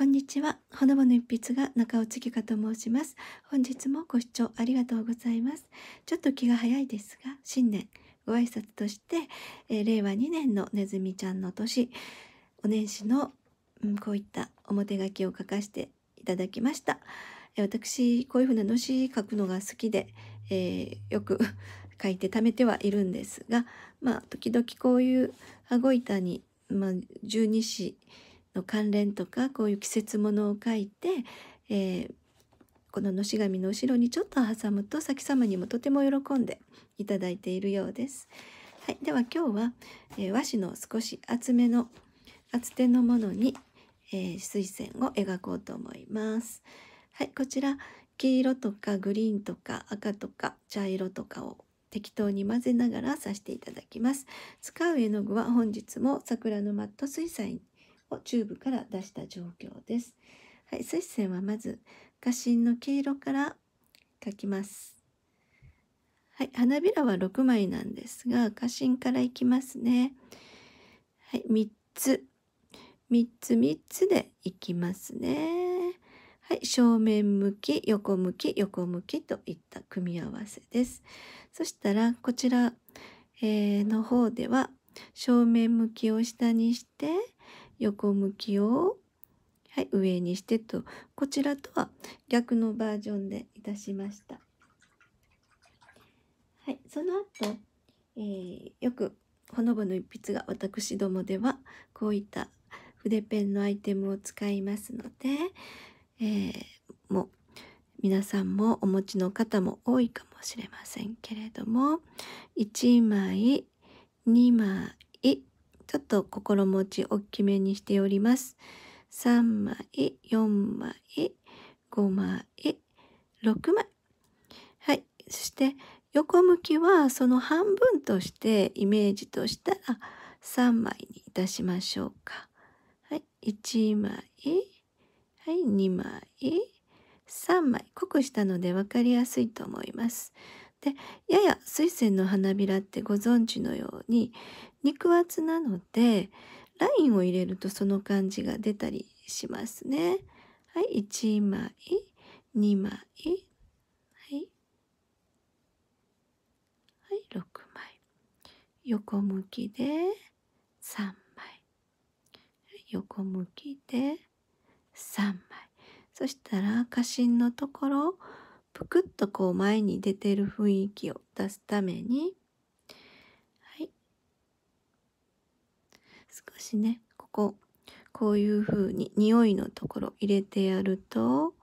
こんにちは。ほのぼの一筆が中尾月香と申します。本日もご視聴ありがとうございます。ちょっと気が早いですが、新年ご挨拶として、えー、令和2年のねずみちゃんの年、お年始の、うん、こういった表書きを書かせていただきました。えー、私、こういうふうなのし書くのが好きで、えー、よく 書いて貯めてはいるんですが、まあ、時々こういう羽子板に、まあ、十二支、の関連とかこういう季節ものを書いて、えー、こののし紙の後ろにちょっと挟むと先様にもとても喜んでいただいているようです。はい、では今日は、えー、和紙の少し厚めの厚手のものに、えー、水仙を描こうと思います。はい、こちら黄色とかグリーンとか赤とか茶色とかを適当に混ぜながら刺していただきます。使う絵の具は本日も桜のマット水彩をチューブから出した状況です。はい、接線はまず花芯の黄色から描きます。はい、花びらは6枚なんですが、花芯からいきますね。はい、3つ、3つ、3つでいきますね。はい、正面向き、横向き、横向きといった組み合わせです。そしたら、こちら、えー、の方では、正面向きを下にして、横向きを、はい、上にしてとこちらとは逆のバージョンでいたしました。はい、その後、えー、よくほのぼの一筆が私どもではこういった筆ペンのアイテムを使いますので、えー、もう皆さんもお持ちの方も多いかもしれませんけれども1枚2枚ちょっと心持ち大きめにしております。3枚、4枚、5枚、6枚。はい。そして横向きはその半分としてイメージとしたら3枚にいたしましょうか。はい。1枚、はい、2枚、3枚。濃くしたので分かりやすいと思います。でやや水仙の花びらってご存知のように肉厚なのでラインを入れるとその感じが出たりしますね。はい、1枚、2枚、はい、はい、6枚。横向きで3枚。横向きで3枚。そしたら花芯のところぷくっとこう前に出てる雰囲気を出すために少しねこここういう風に匂いのところ入れてやると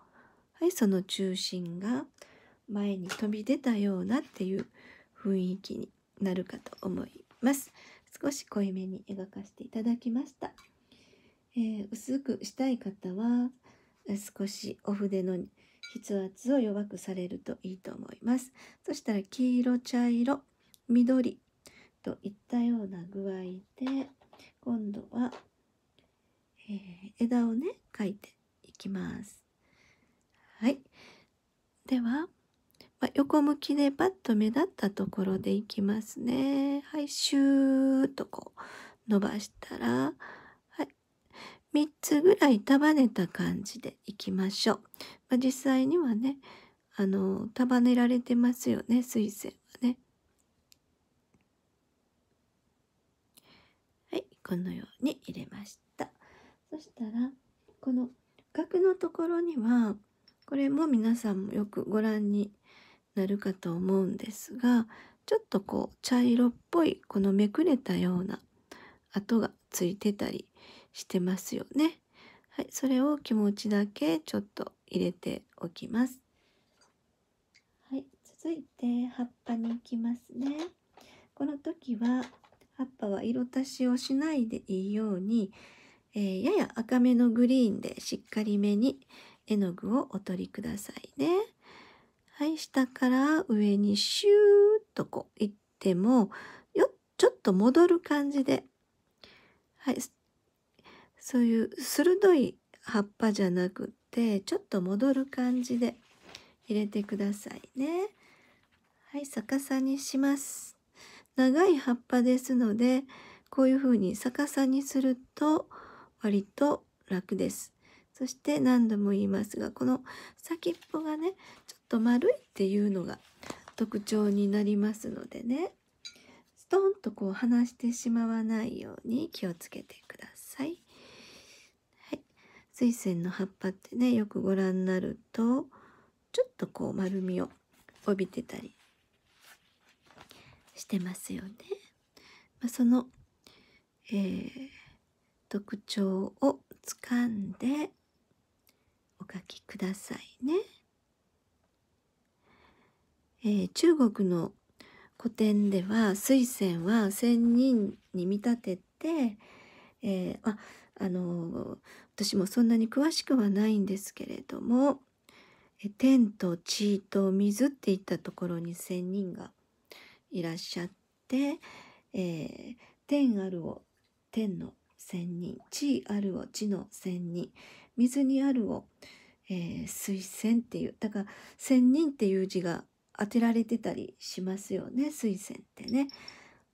はいその中心が前に飛び出たようなっていう雰囲気になるかと思います少し濃いめに描かせていただきました、えー、薄くしたい方は少しお筆の筆圧を弱くされるといいと思いますそしたら黄色茶色緑といったような具合で今度は、えー、枝をね描いていきます。はい。では、まあ、横向きでパッと目立ったところでいきますね。はい、シューッとこう伸ばしたら、はい、3つぐらい束ねた感じでいきましょう。まあ、実際にはね、あの束ねられてますよね、水仙はね。このように入れましたそしたらこの額のところにはこれも皆さんもよくご覧になるかと思うんですがちょっとこう茶色っぽいこのめくれたような跡がついてたりしてますよね。はい、それを気持ちだけちょっと入れておきます。はい、続いて葉っぱに行きますね。この時は葉っぱは色足しをしないでいいように、えー、やや赤めのグリーンでしっかりめに絵の具をお取りくださいね。はい、下から上にシューッとこういってもよちょっと戻る感じで、はい、そういう鋭い葉っぱじゃなくてちょっと戻る感じで入れてくださいね。はい、逆さにします。長い葉っぱですのでこういうふうに逆さにすると割と楽です。そして何度も言いますがこの先っぽがねちょっと丸いっていうのが特徴になりますのでねストンとこう離してしまわないように気をつけてください。はい、水仙の葉っぱってねよくご覧になるとちょっとこう丸みを帯びてたりしてますよね。まあ、その、えー、特徴をつかんでお書きくださいね。えー、中国の古典では水仙は仙人に見立てて、えー、ああの私もそんなに詳しくはないんですけれども「天と地と水」っていったところに仙人がいらっしゃって、えー、天あるを天の仙人地あるを地の仙人水にあるを、えー、水仙っていうだから仙人っていう字が当てられてたりしますよね水仙ってね。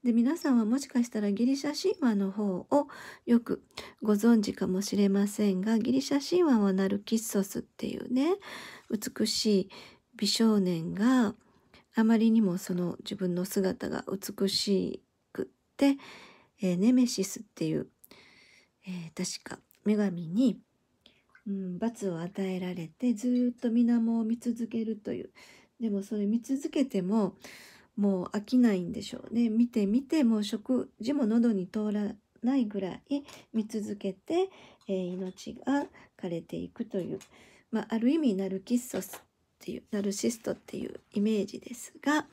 で皆さんはもしかしたらギリシャ神話の方をよくご存知かもしれませんがギリシャ神話はナルキッソスっていうね美しい美少年が、あまりにもその自分の姿が美しくって、えー、ネメシスっていう、えー、確か女神に、うん、罰を与えられてずっと水面を見続けるというでもそれ見続けてももう飽きないんでしょうね見て見てもう食事も喉に通らないぐらい見続けて、えー、命が枯れていくという、まあ、ある意味ナルキッソスっていうナルシストっていうイメージですが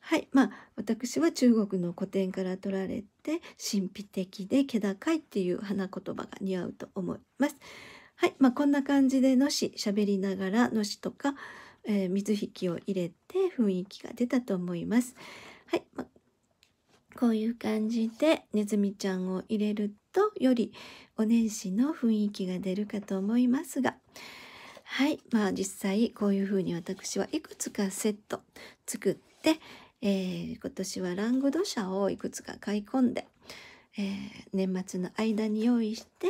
はいまあ私は中国の古典から取られて神秘的で気高いっていう花言葉が似合うと思います。はいまあ、こんな感じでのし喋りながらのしとか、えー、水引を入れて雰囲気が出たと思います。はい、まあこういう感じでねずみちゃんを入れるとよりお年始の雰囲気が出るかと思いますがはい。まあ実際こういうふうに私はいくつかセット作って、えー、今年はラングドシをいくつか買い込んで、えー、年末の間に用意して、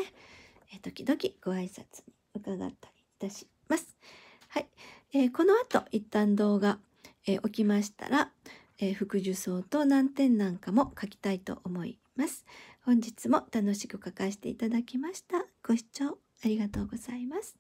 えー、時々ご挨拶に伺ったりいたします。はい。えー、この後一旦動画、えー、起きましたら、えー、副受賞と難点なんかも書きたいと思います。本日も楽しく書かせていただきました。ご視聴ありがとうございます。